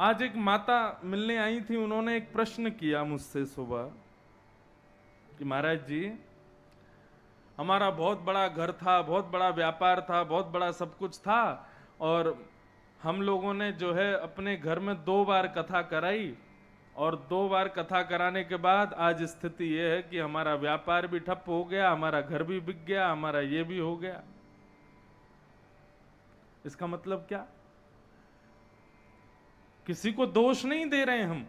आज एक माता मिलने आई थी उन्होंने एक प्रश्न किया मुझसे सुबह कि महाराज जी हमारा बहुत बड़ा घर था बहुत बड़ा व्यापार था बहुत बड़ा सब कुछ था और हम लोगों ने जो है अपने घर में दो बार कथा कराई और दो बार कथा कराने के बाद आज स्थिति यह है कि हमारा व्यापार भी ठप हो गया हमारा घर भी बिक गया हमारा ये भी हो गया इसका मतलब क्या किसी को दोष नहीं दे रहे हम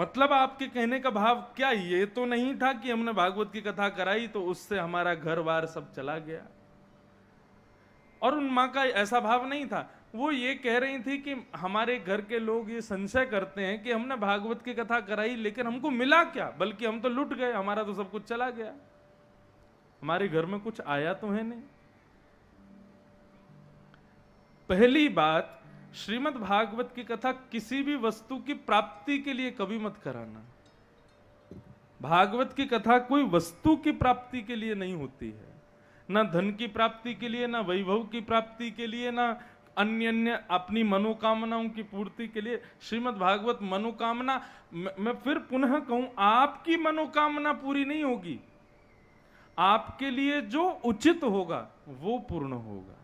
मतलब आपके कहने का भाव क्या ये तो नहीं था कि हमने भागवत की कथा कराई तो उससे हमारा घर बार सब चला गया और उन माँ का ऐसा भाव नहीं था वो ये कह रही थी कि हमारे घर के लोग ये संशय करते हैं कि हमने भागवत की कथा कराई लेकिन हमको मिला क्या बल्कि हम तो लुट गए हमारा तो सब कुछ चला गया हमारे घर में कुछ आया तो है नहीं पहली बात श्रीमद् भागवत की कथा किसी भी वस्तु की प्राप्ति के लिए कभी मत कराना भागवत की कथा कोई वस्तु की प्राप्ति के लिए नहीं होती है ना धन की प्राप्ति के लिए ना वैभव की प्राप्ति के लिए ना अन्य अन्य अपनी मनोकामनाओं की पूर्ति के लिए श्रीमद् भागवत मनोकामना मैं फिर पुनः कहूं आपकी मनोकामना पूरी नहीं होगी आपके लिए जो उचित होगा वो पूर्ण होगा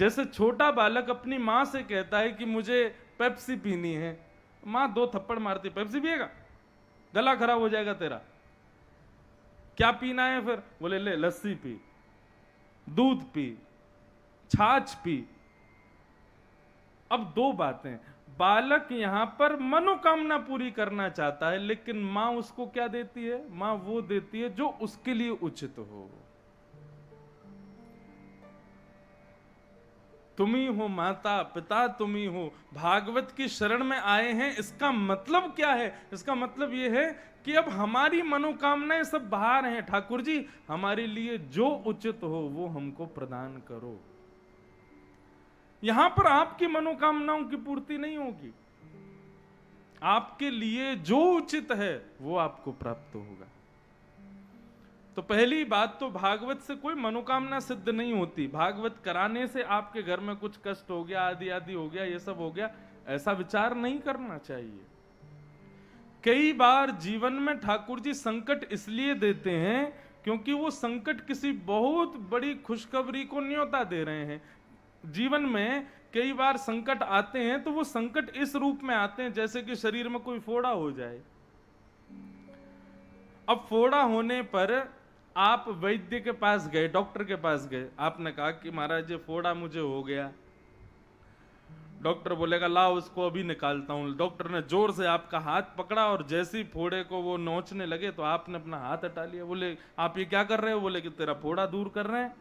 जैसे छोटा बालक अपनी माँ से कहता है कि मुझे पेप्सी पीनी है माँ दो थप्पड़ मारती पेप्सी पिएगा गला खराब हो जाएगा तेरा क्या पीना है फिर बोले ले लस्सी पी दूध पी छाछ पी अब दो बातें बालक यहां पर मनोकामना पूरी करना चाहता है लेकिन मां उसको क्या देती है मां वो देती है जो उसके लिए उचित हो तुम ही हो माता पिता तुम ही हो भागवत की शरण में आए हैं इसका मतलब क्या है इसका मतलब ये है कि अब हमारी मनोकामनाएं सब बाहर हैं ठाकुर जी हमारे लिए जो उचित हो वो हमको प्रदान करो यहां पर आपकी मनोकामनाओं की पूर्ति नहीं होगी आपके लिए जो उचित है वो आपको प्राप्त होगा तो पहली बात तो भागवत से कोई मनोकामना सिद्ध नहीं होती भागवत कराने से आपके घर में कुछ कष्ट हो गया आदि आदि हो गया ये सब हो गया ऐसा विचार नहीं करना चाहिए कई बार जीवन में ठाकुर जी संकट इसलिए देते हैं क्योंकि वो संकट किसी बहुत बड़ी खुशखबरी को न्योता दे रहे हैं जीवन में कई बार संकट आते हैं तो वो संकट इस रूप में आते हैं जैसे कि शरीर में कोई फोड़ा हो जाए अब फोड़ा होने पर आप वैद्य के पास गए डॉक्टर के पास गए आपने कहा कि महाराज ये फोड़ा मुझे हो गया डॉक्टर बोलेगा ला उसको अभी निकालता हूँ डॉक्टर ने जोर से आपका हाथ पकड़ा और जैसे ही फोड़े को वो नोचने लगे तो आपने अपना हाथ हटा लिया बोले आप ये क्या कर रहे हो बोले कि तेरा फोड़ा दूर कर रहे हैं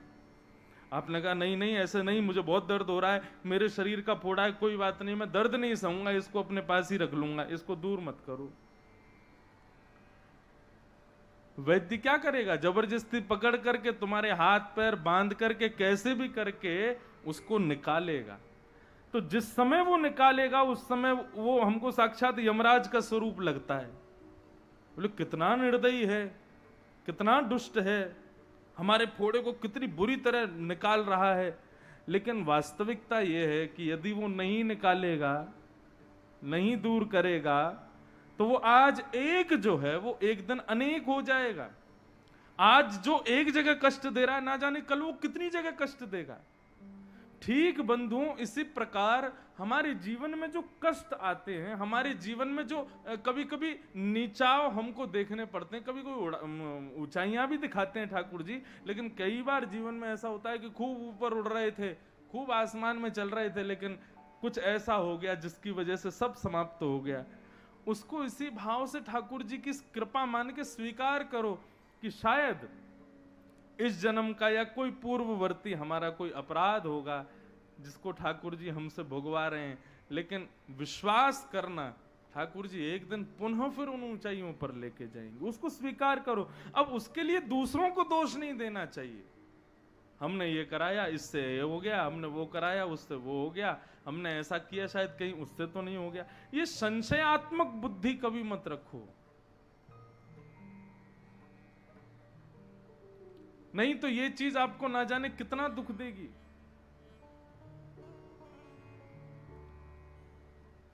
आपने कहा नहीं नहीं ऐसे नहीं मुझे बहुत दर्द हो रहा है मेरे शरीर का फोड़ा है कोई बात नहीं मैं दर्द नहीं सहूंगा इसको अपने पास ही रख लूंगा इसको दूर मत करूँ वैद्य क्या करेगा जबरदस्ती पकड़ करके तुम्हारे हाथ पैर बांध करके कैसे भी करके उसको निकालेगा तो जिस समय वो निकालेगा उस समय वो हमको साक्षात यमराज का स्वरूप लगता है बोले कितना निर्दयी है कितना दुष्ट है हमारे फोड़े को कितनी बुरी तरह निकाल रहा है लेकिन वास्तविकता यह है कि यदि वो नहीं निकालेगा नहीं दूर करेगा तो वो आज एक जो है वो एक दिन अनेक हो जाएगा आज जो एक जगह कष्ट दे रहा है ना जाने कल वो कितनी जगह कष्ट देगा ठीक बंधुओं इसी प्रकार हमारे जीवन में जो कष्ट आते हैं हमारे जीवन में जो कभी कभी नीचाव हमको देखने पड़ते हैं कभी कोई ऊंचाइयां भी दिखाते हैं ठाकुर जी लेकिन कई बार जीवन में ऐसा होता है कि खूब ऊपर उड़ रहे थे खूब आसमान में चल रहे थे लेकिन कुछ ऐसा हो गया जिसकी वजह से सब समाप्त हो गया उसको इसी भाव से ठाकुर जी की कृपा मान के स्वीकार करो कि शायद इस जन्म का या कोई पूर्ववर्ती हमारा कोई अपराध होगा जिसको ठाकुर जी हमसे भुगवा रहे हैं लेकिन विश्वास करना ठाकुर जी एक दिन पुनः फिर उन ऊंचाइयों पर लेके जाएंगे उसको स्वीकार करो अब उसके लिए दूसरों को दोष नहीं देना चाहिए हमने ये कराया इससे ये हो गया हमने वो कराया उससे वो हो गया हमने ऐसा किया शायद कहीं उससे तो नहीं हो गया ये संशयात्मक बुद्धि कभी मत रखो नहीं तो ये चीज आपको ना जाने कितना दुख देगी